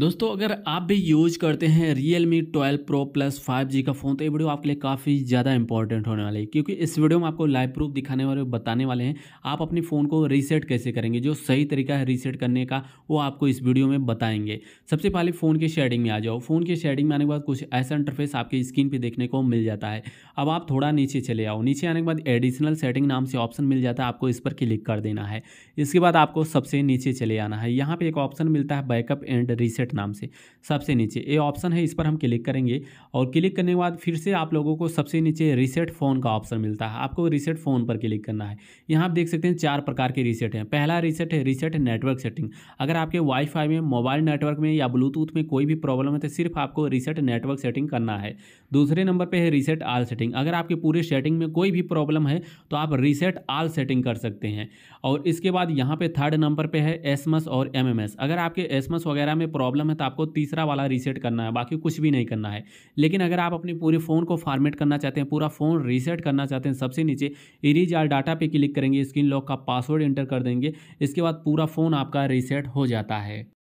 दोस्तों अगर आप भी यूज करते हैं Realme twelve pro plus five G का फ़ोन तो ये वीडियो आपके लिए काफ़ी ज़्यादा इंपॉर्टेंट होने वाली है क्योंकि इस वीडियो में आपको लाइव प्रूफ दिखाने वाले बताने वाले हैं आप अपने फ़ोन को रीसेट कैसे करेंगे जो सही तरीका है रीसेट करने का वो आपको इस वीडियो में बताएंगे सबसे पहले फ़ोन के शेडिंग में आ जाओ फ़ोन के शेडिंग में आने के बाद कुछ ऐसा इंटरफेस आपकी स्क्रीन पर देखने को मिल जाता है अब आप थोड़ा नीचे चले आओ नीचे आने के बाद एडिशनल सेटिंग नाम से ऑप्शन मिल जाता है आपको इस पर क्लिक कर देना है इसके बाद आपको सबसे नीचे चले आना है यहाँ पर एक ऑप्शन मिलता है बैकअप एंड रीसेट सेट नाम से सबसे नीचे ये ऑप्शन है इस पर हम क्लिक करेंगे और क्लिक करने के बाद फिर से आप लोगों को सबसे नीचे रीसेट फ़ोन का ऑप्शन मिलता है आपको रीसेट फ़ोन पर क्लिक करना है यहाँ आप देख सकते हैं चार प्रकार के रीसेट हैं पहला रीसेट है रीसेट नेटवर्क सेटिंग अगर आपके वाईफाई में मोबाइल नेटवर्क में या ब्लूटूथ में कोई भी प्रॉब्लम है तो सिर्फ आपको रीसेट नेटवर्क सेटिंग करना है दूसरे नंबर पर है रीसेट आल सेटिंग अगर आपके पूरे सेटिंग में कोई भी प्रॉब्लम है तो आप रीसेट आल सेटिंग कर सकते हैं और इसके बाद यहाँ पर थर्ड नंबर पर है एसमस और एम अगर आपके एसमस वगैरह में प्रॉब्लम प्रॉब्लम है तो आपको तीसरा वाला रीसेट करना है बाकी कुछ भी नहीं करना है लेकिन अगर आप अपने पूरे फ़ोन को फॉर्मेट करना चाहते हैं पूरा फ़ोन रीसेट करना चाहते हैं सबसे नीचे इरीज आर डाटा पे क्लिक करेंगे स्क्रीन लॉक का पासवर्ड एंटर कर देंगे इसके बाद पूरा फ़ोन आपका रीसेट हो जाता है